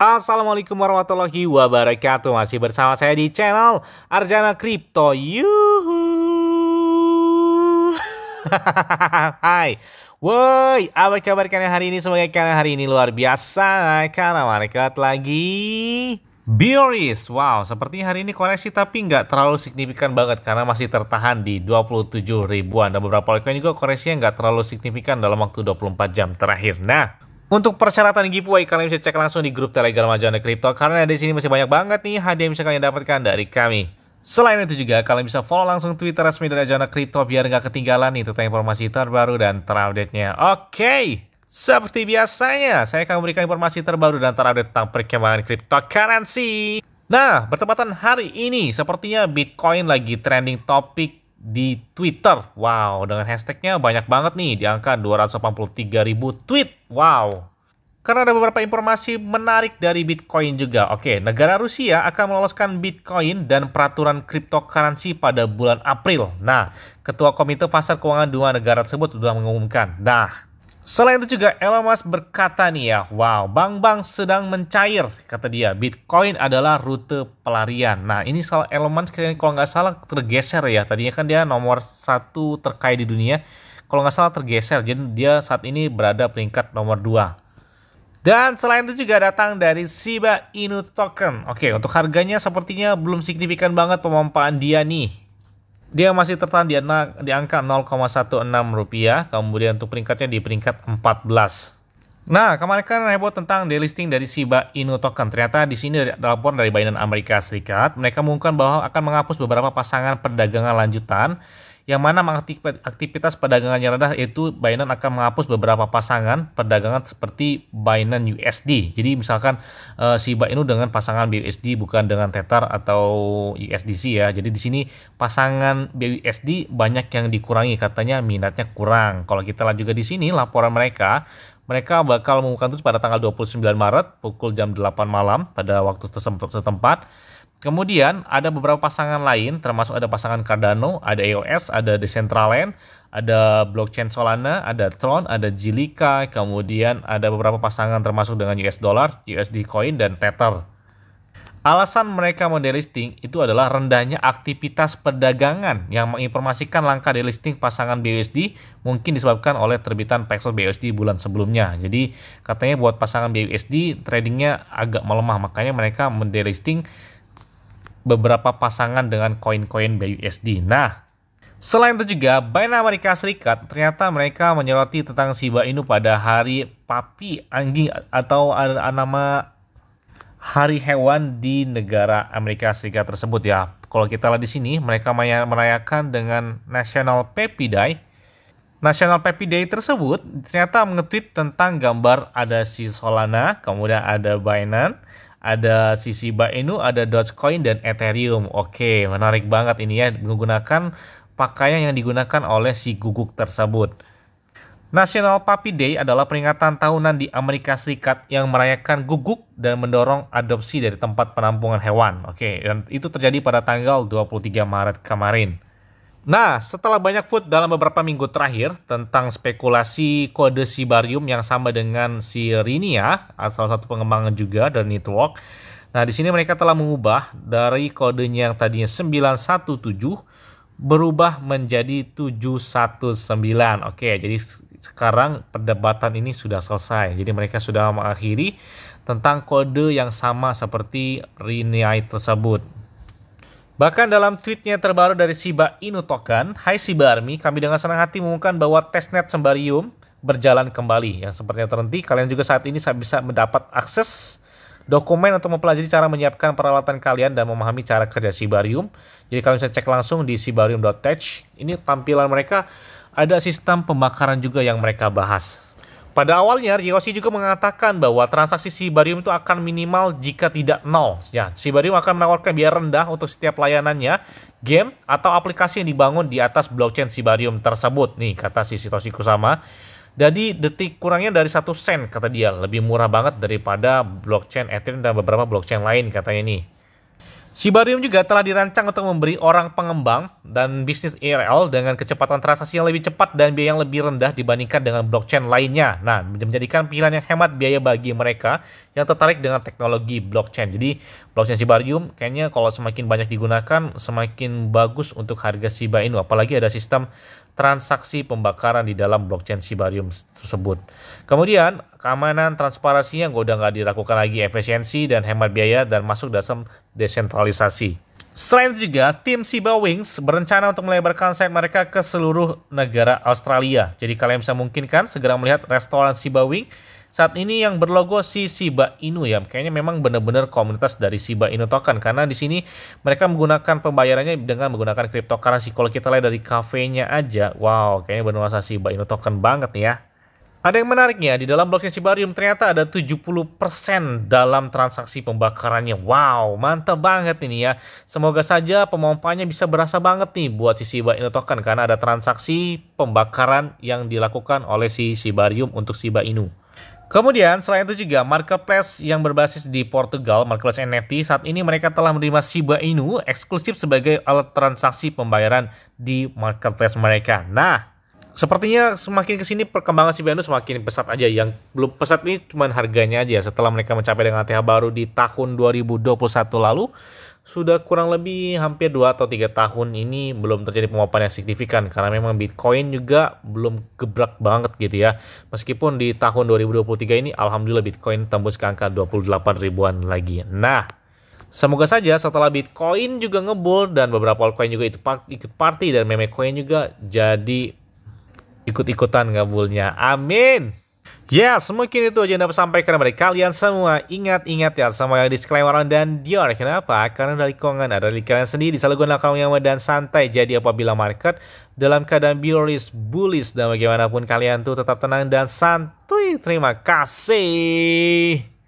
Assalamualaikum warahmatullahi wabarakatuh Masih bersama saya di channel Arjana Crypto Yuhu Hai Woi, apa kabar kalian hari ini? Semoga kalian hari ini luar biasa Karena market lagi Bearish, wow, seperti hari ini koreksi tapi nggak terlalu signifikan banget karena masih tertahan di 27 ribuan dan beberapa altcoin juga koreksinya nggak terlalu signifikan dalam waktu 24 jam terakhir. Nah, untuk persyaratan giveaway kalian bisa cek langsung di grup Telegram Majalah Kripto karena di sini masih banyak banget nih hadiah yang bisa kalian dapatkan dari kami. Selain itu juga kalian bisa follow langsung Twitter resmi dari Ajana Kripto biar nggak ketinggalan nih tentang informasi terbaru dan terupdate-nya. Oke, seperti biasanya saya akan memberikan informasi terbaru dan terupdate tentang perkembangan cryptocurrency. Nah, bertepatan hari ini sepertinya Bitcoin lagi trending topik di Twitter. Wow, dengan hashtagnya banyak banget nih, di angka 283 ribu tweet. Wow. Karena ada beberapa informasi menarik dari Bitcoin juga. Oke, negara Rusia akan meloloskan Bitcoin dan peraturan cryptocurrency pada bulan April. Nah, Ketua Komite Pasar Keuangan dua negara tersebut sudah mengumumkan. Nah, Selain itu juga Elon Musk berkata nih ya, wow, Bang Bang sedang mencair, kata dia. Bitcoin adalah rute pelarian. Nah, ini salah Elon Musk kalau nggak salah tergeser ya. Tadinya kan dia nomor satu terkaya di dunia. Kalau nggak salah tergeser, jadi dia saat ini berada peringkat nomor dua. Dan selain itu juga datang dari Shiba Inu Token. Oke, untuk harganya sepertinya belum signifikan banget pemompaan dia nih. Dia masih tertahan di, di angka 0,16 rupiah, kemudian untuk peringkatnya di peringkat 14. Nah, kemarin kan heboh tentang delisting dari Shiba Inu token. Ternyata di sini ada laporan dari Binance Amerika Serikat. Mereka mengumumkan bahwa akan menghapus beberapa pasangan perdagangan lanjutan yang mana aktivitas perdagangannya rendah yaitu Binance akan menghapus beberapa pasangan perdagangan seperti Binance USD. Jadi misalkan uh, si Binance dengan pasangan BUSD bukan dengan Tether atau USDC ya. Jadi di sini pasangan BUSD banyak yang dikurangi katanya minatnya kurang. Kalau kita lihat juga di sini laporan mereka mereka bakal mengumumkan itu pada tanggal 29 Maret pukul jam 8 malam pada waktu setempat Kemudian ada beberapa pasangan lain, termasuk ada pasangan Cardano, ada EOS, ada Decentraland, ada blockchain Solana, ada Tron, ada Jilika, kemudian ada beberapa pasangan termasuk dengan US dollar, USD coin, dan Tether. Alasan mereka mendelisting itu adalah rendahnya aktivitas perdagangan yang menginformasikan langkah delisting pasangan BUSD mungkin disebabkan oleh terbitan Paxos BUSD bulan sebelumnya. Jadi katanya buat pasangan BUSD tradingnya agak melemah, makanya mereka mendelisting beberapa pasangan dengan koin-koin BUSD. Nah, selain itu juga Binance Amerika Serikat ternyata mereka menyoroti tentang Shiba Inu pada hari papi anjing atau nama hari hewan di negara Amerika Serikat tersebut ya. Kalau kita lihat di sini, mereka merayakan dengan National Peppy Day. National Peppy Day tersebut ternyata mengetweet tentang gambar ada si Solana, kemudian ada Binance, ada sisi Bainu, ada Dogecoin dan Ethereum. Oke, menarik banget ini ya menggunakan pakaian yang digunakan oleh si guguk tersebut. National Puppy Day adalah peringatan tahunan di Amerika Serikat yang merayakan guguk dan mendorong adopsi dari tempat penampungan hewan. Oke, dan itu terjadi pada tanggal 23 Maret kemarin. Nah, setelah banyak food dalam beberapa minggu terakhir tentang spekulasi kode Sibarium yang sama dengan si Rinia, salah satu pengembangan juga dari network. Nah, di sini mereka telah mengubah dari kodenya yang tadinya 917 berubah menjadi 719. Oke, jadi sekarang perdebatan ini sudah selesai. Jadi mereka sudah mengakhiri tentang kode yang sama seperti Rinia tersebut. Bahkan dalam tweetnya terbaru dari Shiba Inu Token, Hai Shiba Army, kami dengan senang hati mengumumkan bahwa testnet Sembarium berjalan kembali yang sepertinya terhenti. Kalian juga saat ini bisa mendapat akses dokumen untuk mempelajari cara menyiapkan peralatan kalian dan memahami cara kerja Sibarium. Jadi kalian bisa cek langsung di sibarium.tech. Ini tampilan mereka ada sistem pembakaran juga yang mereka bahas. Pada awalnya, Ryoshi juga mengatakan bahwa transaksi Sibarium itu akan minimal jika tidak nol. Ya, Sibarium akan menawarkan biaya rendah untuk setiap layanannya, game, atau aplikasi yang dibangun di atas blockchain Sibarium tersebut. Nih, kata si Satoshi Kusama. Jadi detik kurangnya dari satu sen kata dia lebih murah banget daripada blockchain Ethereum dan beberapa blockchain lain katanya nih. Shibarium juga telah dirancang untuk memberi orang pengembang dan bisnis IRL dengan kecepatan transaksi yang lebih cepat dan biaya yang lebih rendah dibandingkan dengan blockchain lainnya. Nah, menjadikan pilihan yang hemat biaya bagi mereka yang tertarik dengan teknologi blockchain. Jadi, blockchain Shibarium kayaknya kalau semakin banyak digunakan, semakin bagus untuk harga Shiba Inu. Apalagi ada sistem transaksi pembakaran di dalam blockchain Sibarium tersebut. Kemudian, keamanan, transparansi yang udah nggak dilakukan lagi, efisiensi dan hemat biaya dan masuk dalam desentralisasi. Selain itu juga, tim Siba Wings berencana untuk melebarkan site mereka ke seluruh negara Australia. Jadi kalian bisa mungkinkan segera melihat restoran Siba Wings saat ini yang berlogo si Shiba Inu ya. Kayaknya memang benar-benar komunitas dari Shiba Inu token karena di sini mereka menggunakan pembayarannya dengan menggunakan cryptocurrency. Kalau kita lihat dari kafenya aja, wow, kayaknya benar-benar Shiba Inu token banget nih ya. Ada yang menariknya, di dalam blockchain Sibarium ternyata ada 70% dalam transaksi pembakarannya. Wow, mantap banget ini ya. Semoga saja pemompanya bisa berasa banget nih buat si Shiba Inu token karena ada transaksi pembakaran yang dilakukan oleh si Shibarium untuk Shiba Inu. Kemudian selain itu juga marketplace yang berbasis di Portugal, marketplace NFT, saat ini mereka telah menerima Shiba Inu eksklusif sebagai alat transaksi pembayaran di marketplace mereka. Nah, sepertinya semakin ke sini perkembangan Shiba Inu semakin pesat aja. Yang belum pesat ini cuma harganya aja setelah mereka mencapai dengan TH baru di tahun 2021 lalu sudah kurang lebih hampir 2 atau tiga tahun ini belum terjadi penguapan yang signifikan karena memang Bitcoin juga belum gebrak banget gitu ya. Meskipun di tahun 2023 ini alhamdulillah Bitcoin tembus ke angka 28 ribuan lagi. Nah, Semoga saja setelah Bitcoin juga ngebul dan beberapa altcoin juga ikut party dan meme coin juga jadi ikut-ikutan ngebulnya. Amin. Ya, yes, mungkin itu aja yang dapat sampaikan kepada kalian semua. Ingat-ingat ya sama yang disclaimer dan Dior. Kenapa? Karena dari kongan ada dari kalian sendiri. Selalu gunakan kamu yang dan santai. Jadi apabila market dalam keadaan bearish, bullish, dan bagaimanapun kalian tuh tetap tenang dan santuy. Terima kasih.